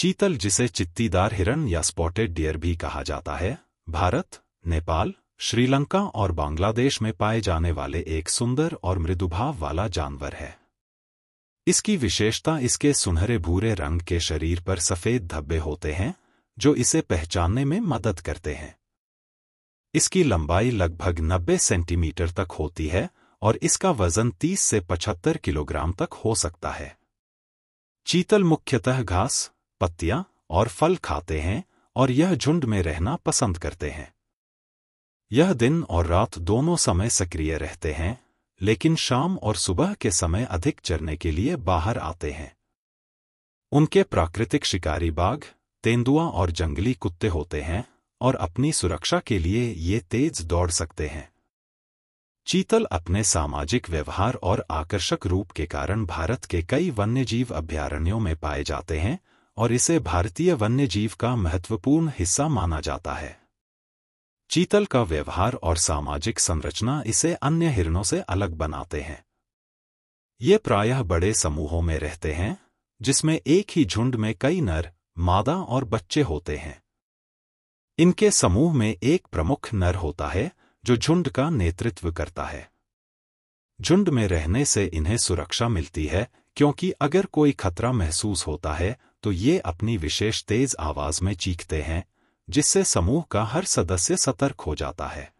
चीतल जिसे चित्तीदार हिरण या स्पॉटेड डियर भी कहा जाता है भारत नेपाल श्रीलंका और बांग्लादेश में पाए जाने वाले एक सुंदर और मृदुभाव वाला जानवर है इसकी विशेषता इसके सुनहरे भूरे रंग के शरीर पर सफ़ेद धब्बे होते हैं जो इसे पहचानने में मदद करते हैं इसकी लंबाई लगभग 90 सेंटीमीटर तक होती है और इसका वजन 30 से 75 किलोग्राम तक हो सकता है चीतल मुख्यतः घास पत्तियां और फल खाते हैं और यह झुंड में रहना पसंद करते हैं यह दिन और रात दोनों समय सक्रिय रहते हैं लेकिन शाम और सुबह के समय अधिक चरने के लिए बाहर आते हैं उनके प्राकृतिक शिकारी बाघ तेंदुआ और जंगली कुत्ते होते हैं और अपनी सुरक्षा के लिए ये तेज दौड़ सकते हैं चीतल अपने सामाजिक व्यवहार और आकर्षक रूप के कारण भारत के कई वन्यजीव अभ्यारण्यों में पाए जाते हैं और इसे भारतीय वन्यजीव का महत्वपूर्ण हिस्सा माना जाता है चीतल का व्यवहार और सामाजिक संरचना इसे अन्य हिरणों से अलग बनाते हैं ये प्रायः बड़े समूहों में रहते हैं जिसमें एक ही झुंड में कई नर मादा और बच्चे होते हैं इनके समूह में एक प्रमुख नर होता है जो झुंड का नेतृत्व करता है झुंड में रहने से इन्हें सुरक्षा मिलती है क्योंकि अगर कोई खतरा महसूस होता है तो ये अपनी विशेष तेज आवाज में चीखते हैं जिससे समूह का हर सदस्य सतर्क हो जाता है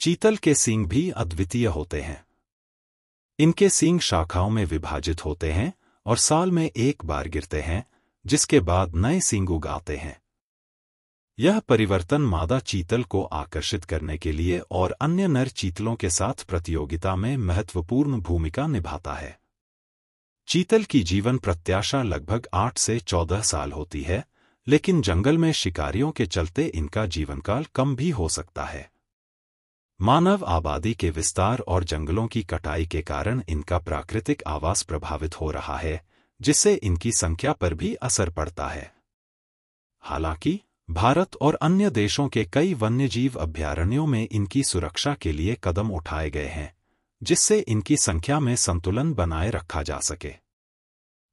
चीतल के सींग भी अद्वितीय होते हैं इनके सींग शाखाओं में विभाजित होते हैं और साल में एक बार गिरते हैं जिसके बाद नए सींग उगाते हैं यह परिवर्तन मादा चीतल को आकर्षित करने के लिए और अन्य नर चीतलों के साथ प्रतियोगिता में महत्वपूर्ण भूमिका निभाता है चीतल की जीवन प्रत्याशा लगभग आठ से चौदह साल होती है लेकिन जंगल में शिकारियों के चलते इनका जीवनकाल कम भी हो सकता है मानव आबादी के विस्तार और जंगलों की कटाई के कारण इनका प्राकृतिक आवास प्रभावित हो रहा है जिससे इनकी संख्या पर भी असर पड़ता है हालांकि भारत और अन्य देशों के कई वन्यजीव अभ्यारण्यों में इनकी सुरक्षा के लिए कदम उठाए गए हैं जिससे इनकी संख्या में संतुलन बनाए रखा जा सके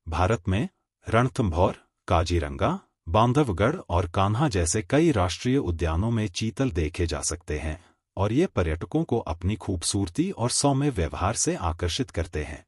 भारत में रणथंभौर काजीरंगा बांधवगढ़ और कान्हा जैसे कई राष्ट्रीय उद्यानों में चीतल देखे जा सकते हैं और ये पर्यटकों को अपनी खूबसूरती और सौम्य व्यवहार से आकर्षित करते हैं